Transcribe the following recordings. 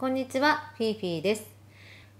こんにちは、フィーフィーです。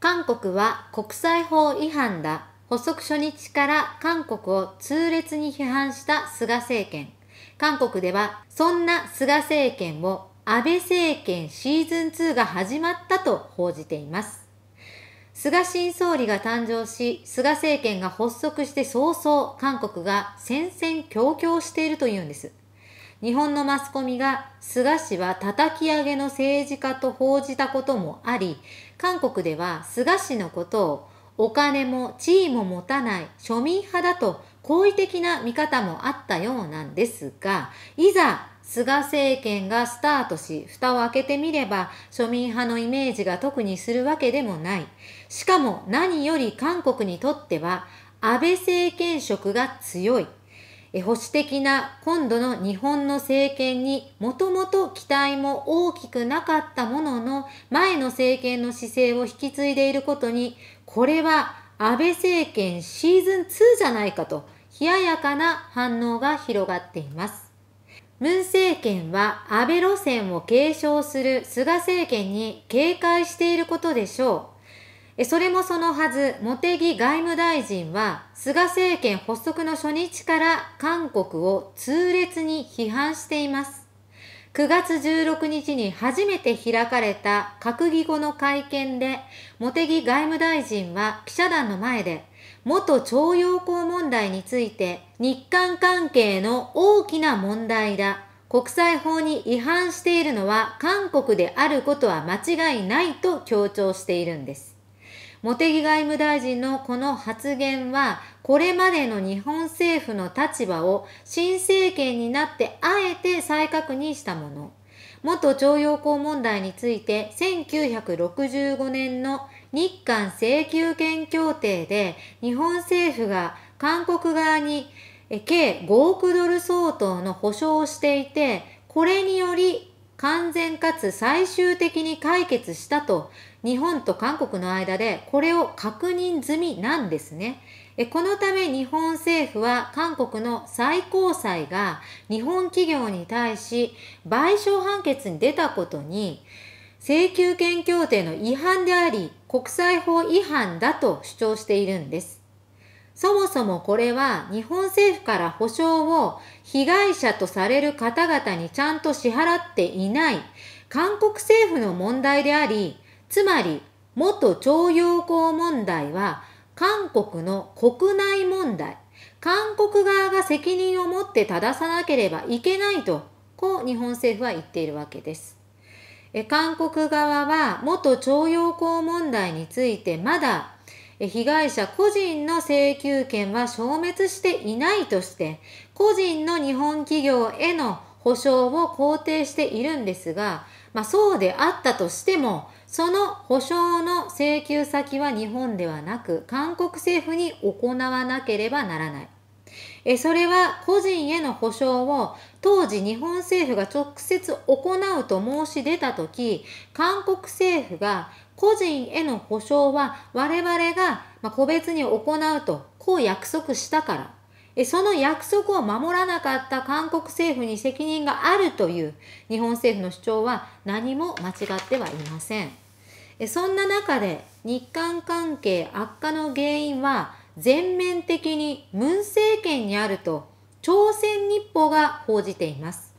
韓国は国際法違反だ。発足初日から韓国を痛烈に批判した菅政権。韓国では、そんな菅政権を安倍政権シーズン2が始まったと報じています。菅新総理が誕生し、菅政権が発足して早々、韓国が戦々恐々しているというんです。日本のマスコミが菅氏は叩き上げの政治家と報じたこともあり、韓国では菅氏のことをお金も地位も持たない庶民派だと好意的な見方もあったようなんですが、いざ菅政権がスタートし、蓋を開けてみれば庶民派のイメージが特にするわけでもない。しかも何より韓国にとっては安倍政権色が強い。保守的な今度の日本の政権にもともと期待も大きくなかったものの前の政権の姿勢を引き継いでいることにこれは安倍政権シーズン2じゃないかと冷ややかな反応が広がっています。文政権は安倍路線を継承する菅政権に警戒していることでしょう。それもそのはず、茂木外務大臣は、菅政権発足の初日から韓国を痛烈に批判しています。9月16日に初めて開かれた閣議後の会見で、茂木外務大臣は記者団の前で、元徴用工問題について、日韓関係の大きな問題だ。国際法に違反しているのは韓国であることは間違いないと強調しているんです。茂木外務大臣のこの発言は、これまでの日本政府の立場を新政権になってあえて再確認したもの。元徴用工問題について1965年の日韓請求権協定で日本政府が韓国側に計5億ドル相当の保証をしていて、これにより完全かつ最終的に解決したと日本と韓国の間でこれを確認済みなんですね。このため日本政府は韓国の最高裁が日本企業に対し賠償判決に出たことに請求権協定の違反であり国際法違反だと主張しているんです。そもそもこれは日本政府から保償を被害者とされる方々にちゃんと支払っていない韓国政府の問題でありつまり元徴用工問題は韓国の国内問題、韓国側が責任を持って正さなければいけないと、こう日本政府は言っているわけです。え韓国側は元徴用工問題についてまだ被害者個人の請求権は消滅していないとして、個人の日本企業への保障を肯定しているんですが、まあ、そうであったとしても、その保証の請求先は日本ではなく、韓国政府に行わなければならない。えそれは個人への保証を当時日本政府が直接行うと申し出た時韓国政府が個人への保証は我々が個別に行うとこう約束したからえその約束を守らなかった韓国政府に責任があるという日本政府の主張は何も間違ってはいません。そんな中で日韓関係悪化の原因は全面的にムン政権にあると朝鮮日報が報じています。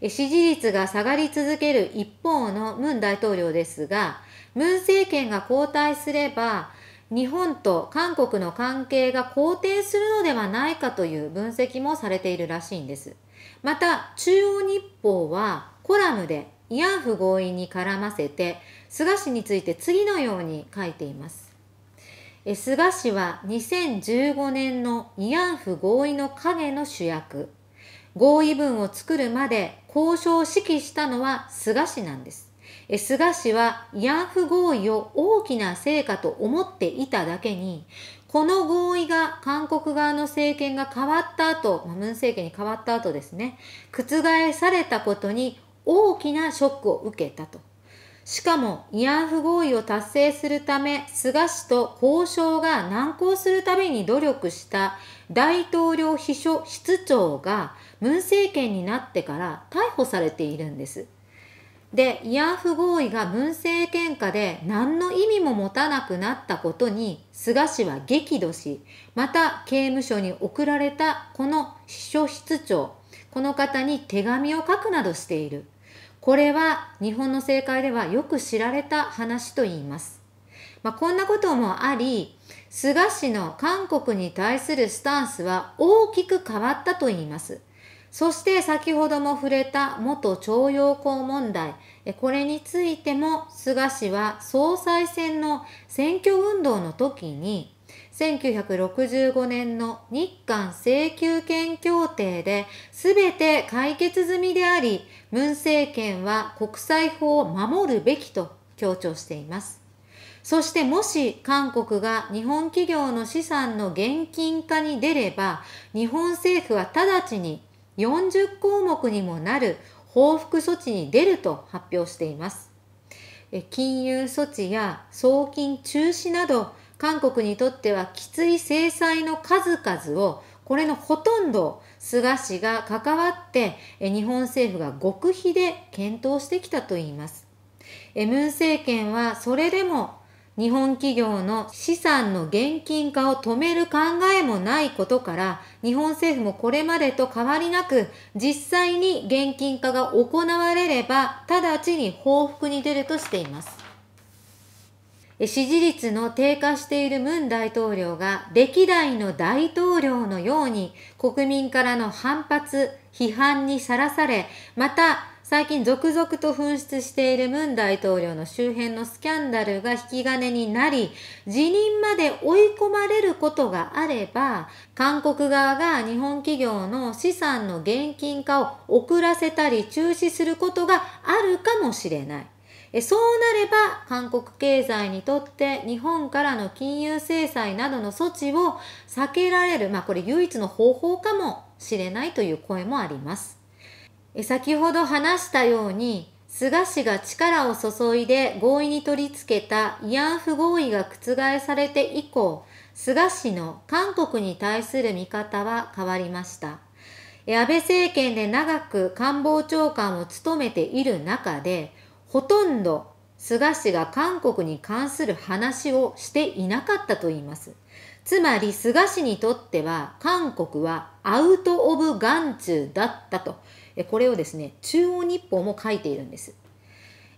支持率が下がり続ける一方のムン大統領ですが、ムン政権が交代すれば、日本と韓国の関係が好転するのではないかという分析もされているらしいんです。また、中央日報はコラムで慰安婦合意に絡ませて、菅氏について次のように書いています。菅氏は2015年の慰安婦合意の影の主役。合意文を作るまで交渉を指揮したのは菅氏なんです。菅氏は慰安婦合意を大きな成果と思っていただけに、この合意が韓国側の政権が変わった後、ムン政権に変わった後ですね、覆されたことに大きなショックを受けたと。しかも慰安婦合意を達成するため菅氏と交渉が難航するために努力した大統領秘書室長が文政権になってから逮捕されているんです。で慰安婦合意が文政権下で何の意味も持たなくなったことに菅氏は激怒しまた刑務所に送られたこの秘書室長この方に手紙を書くなどしている。これは日本の政界ではよく知られた話と言います。まあ、こんなこともあり、菅氏の韓国に対するスタンスは大きく変わったと言います。そして先ほども触れた元徴用工問題、これについても菅氏は総裁選の選挙運動の時に1965年の日韓請求権協定で全て解決済みであり、文政権は国際法を守るべきと強調しています。そしてもし韓国が日本企業の資産の現金化に出れば、日本政府は直ちに40項目にもなる報復措置に出ると発表しています。金融措置や送金中止など韓国にとってはきつい制裁の数々をこれのほとんど菅氏が関わって日本政府が極秘で検討してきたといいますムン政権はそれでも日本企業の資産の現金化を止める考えもないことから日本政府もこれまでと変わりなく実際に現金化が行われれば直ちに報復に出るとしています支持率の低下しているムン大統領が歴代の大統領のように国民からの反発、批判にさらされ、また最近続々と紛失しているムン大統領の周辺のスキャンダルが引き金になり、辞任まで追い込まれることがあれば、韓国側が日本企業の資産の現金化を遅らせたり中止することがあるかもしれない。そうなれば韓国経済にとって日本からの金融制裁などの措置を避けられる、まあこれ唯一の方法かもしれないという声もあります。先ほど話したように菅氏が力を注いで合意に取り付けた慰安婦合意が覆されて以降、菅氏の韓国に対する見方は変わりました。安倍政権で長く官房長官を務めている中で、ほとんど菅氏が韓国に関する話をしていなかったと言います。つまり菅氏にとっては韓国はアウト・オブ・眼中だったと、これをですね、中央日報も書いているんです。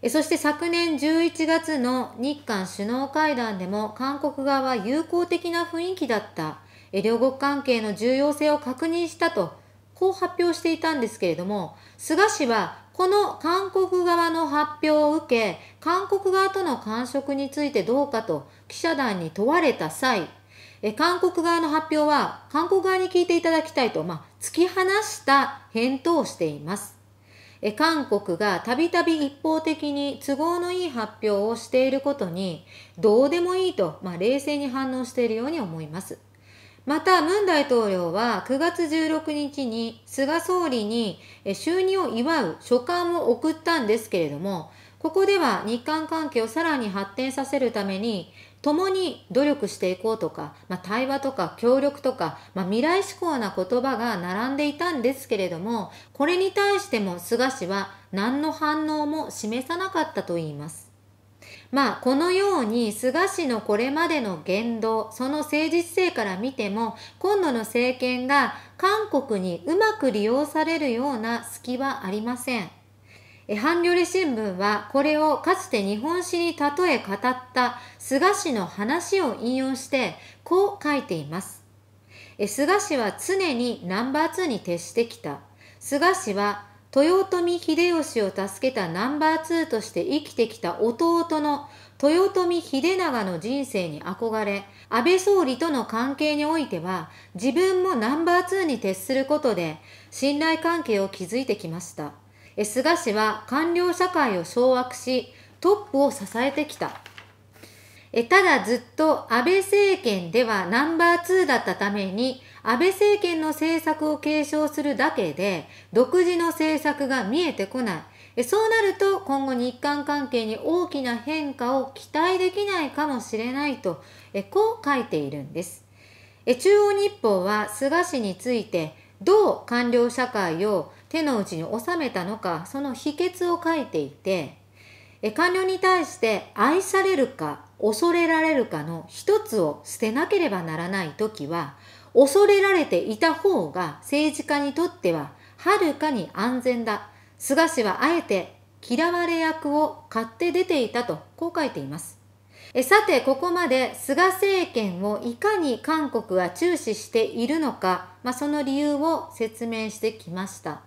そして昨年11月の日韓首脳会談でも韓国側は友好的な雰囲気だった両国関係の重要性を確認したとこう発表していたんですけれども菅氏はこの韓国側の発表を受け、韓国側との感触についてどうかと記者団に問われた際、え韓国側の発表は韓国側に聞いていただきたいと、まあ、突き放した返答をしています。え韓国がたびたび一方的に都合のいい発表をしていることに、どうでもいいと、まあ、冷静に反応しているように思います。また、ムン大統領は9月16日に菅総理に就任を祝う書簡を送ったんですけれども、ここでは日韓関係をさらに発展させるために、共に努力していこうとか、まあ、対話とか協力とか、まあ、未来志向な言葉が並んでいたんですけれども、これに対しても菅氏は何の反応も示さなかったといいます。まあこのように菅氏のこれまでの言動その政治姿勢から見ても今度の政権が韓国にうまく利用されるような隙はありません。ハンギョレ新聞はこれをかつて日本史に例え語った菅氏の話を引用してこう書いています。菅氏は常にナンバー2に徹してきた。菅氏は豊臣秀吉を助けたナンバー2として生きてきた弟の豊臣秀長の人生に憧れ、安倍総理との関係においては、自分もナンバー2に徹することで、信頼関係を築いてきました。菅氏は官僚社会を掌握し、トップを支えてきた。えただずっと安倍政権ではナンバー2だったために、安倍政権の政策を継承するだけで、独自の政策が見えてこない。そうなると、今後日韓関係に大きな変化を期待できないかもしれないと、こう書いているんです。中央日報は菅氏について、どう官僚社会を手の内に収めたのか、その秘訣を書いていて、官僚に対して愛されるか恐れられるかの一つを捨てなければならない時は、恐れられていた方が政治家にとってははるかに安全だ。菅氏はあえて嫌われ役を買って出ていたとこう書いています。えさて、ここまで菅政権をいかに韓国は注視しているのか、まあ、その理由を説明してきました。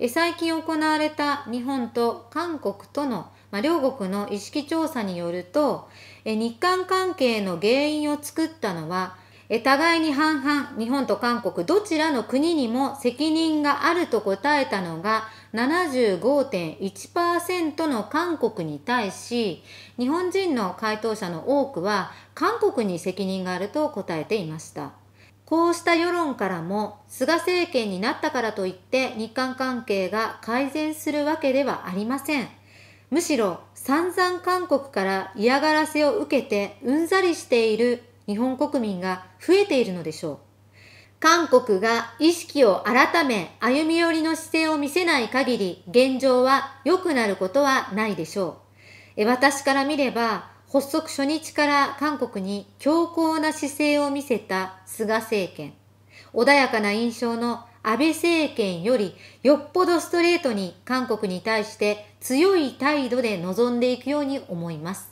え最近行われた日本と韓国との、まあ、両国の意識調査によるとえ、日韓関係の原因を作ったのはえ互いに半々、日本と韓国どちらの国にも責任があると答えたのが75.1%の韓国に対し、日本人の回答者の多くは韓国に責任があると答えていました。こうした世論からも、菅政権になったからといって日韓関係が改善するわけではありません。むしろ散々韓国から嫌がらせを受けてうんざりしている日本国民が増えているのでしょう。韓国が意識を改め歩み寄りの姿勢を見せない限り現状は良くなることはないでしょう。私から見れば発足初日から韓国に強硬な姿勢を見せた菅政権。穏やかな印象の安倍政権よりよっぽどストレートに韓国に対して強い態度で臨んでいくように思います。